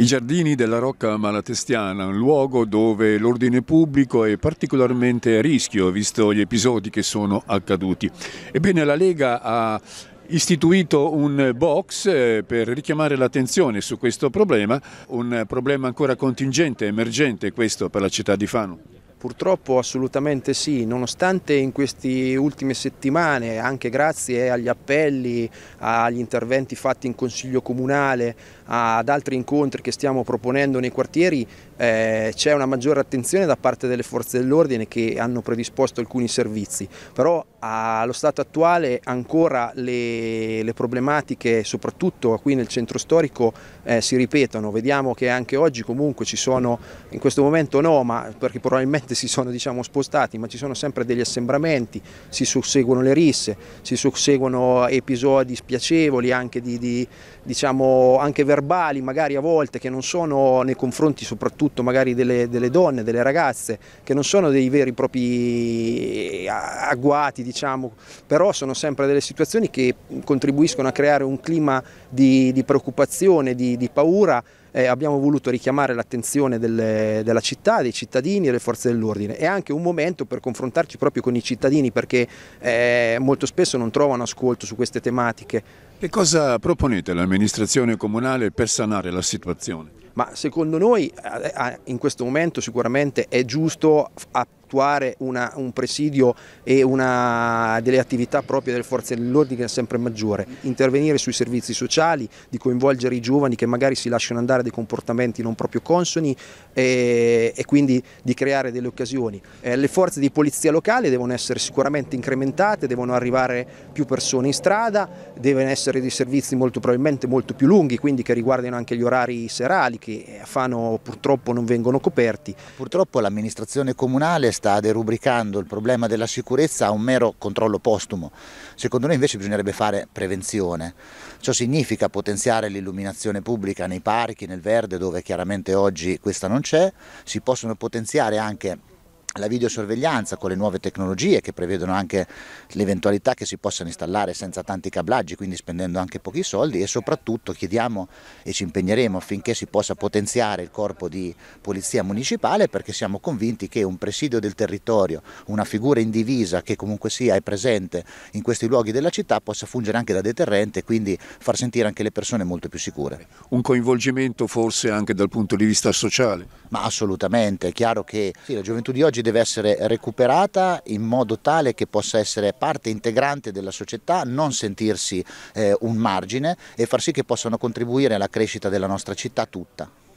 I giardini della Rocca Malatestiana, un luogo dove l'ordine pubblico è particolarmente a rischio, visto gli episodi che sono accaduti. Ebbene, la Lega ha istituito un box eh, per richiamare l'attenzione su questo problema, un problema ancora contingente, emergente questo per la città di Fano. Purtroppo assolutamente sì, nonostante in queste ultime settimane, anche grazie agli appelli, agli interventi fatti in Consiglio Comunale, ad altri incontri che stiamo proponendo nei quartieri, eh, c'è una maggiore attenzione da parte delle forze dell'ordine che hanno predisposto alcuni servizi, però ah, allo stato attuale ancora le, le problematiche, soprattutto qui nel centro storico, eh, si ripetono. Vediamo che anche oggi comunque ci sono, in questo momento no, ma perché probabilmente parte si sono diciamo, spostati, ma ci sono sempre degli assembramenti, si susseguono le risse, si susseguono episodi spiacevoli anche, di, di, diciamo, anche verbali magari a volte che non sono nei confronti soprattutto magari delle, delle donne, delle ragazze, che non sono dei veri e propri eh, agguati, diciamo, però sono sempre delle situazioni che contribuiscono a creare un clima di, di preoccupazione, di, di paura eh, abbiamo voluto richiamare l'attenzione della città, dei cittadini e delle forze dell'ordine. È anche un momento per confrontarci proprio con i cittadini perché eh, molto spesso non trovano ascolto su queste tematiche. Che cosa proponete all'amministrazione comunale per sanare la situazione? Ma secondo noi eh, eh, in questo momento sicuramente è giusto attuare una, un presidio e una delle attività proprie delle forze dell'ordine è sempre maggiore, intervenire sui servizi sociali, di coinvolgere i giovani che magari si lasciano andare dei comportamenti non proprio consoni e, e quindi di creare delle occasioni. Eh, le forze di polizia locale devono essere sicuramente incrementate, devono arrivare più persone in strada, devono essere dei servizi molto probabilmente molto più lunghi, quindi che riguardino anche gli orari serali che eh, a purtroppo non vengono coperti. Purtroppo l'amministrazione comunale sta derubricando il problema della sicurezza a un mero controllo postumo. Secondo noi invece bisognerebbe fare prevenzione. Ciò significa potenziare l'illuminazione pubblica nei parchi, nel verde, dove chiaramente oggi questa non c'è, si possono potenziare anche la videosorveglianza con le nuove tecnologie che prevedono anche l'eventualità che si possano installare senza tanti cablaggi, quindi spendendo anche pochi soldi e soprattutto chiediamo e ci impegneremo affinché si possa potenziare il corpo di polizia municipale perché siamo convinti che un presidio del territorio, una figura indivisa che comunque sia è presente in questi luoghi della città possa fungere anche da deterrente e quindi far sentire anche le persone molto più sicure. Un coinvolgimento forse anche dal punto di vista sociale? Ma assolutamente, è chiaro che sì, la gioventù di oggi deve essere recuperata in modo tale che possa essere parte integrante della società, non sentirsi eh, un margine e far sì che possano contribuire alla crescita della nostra città tutta.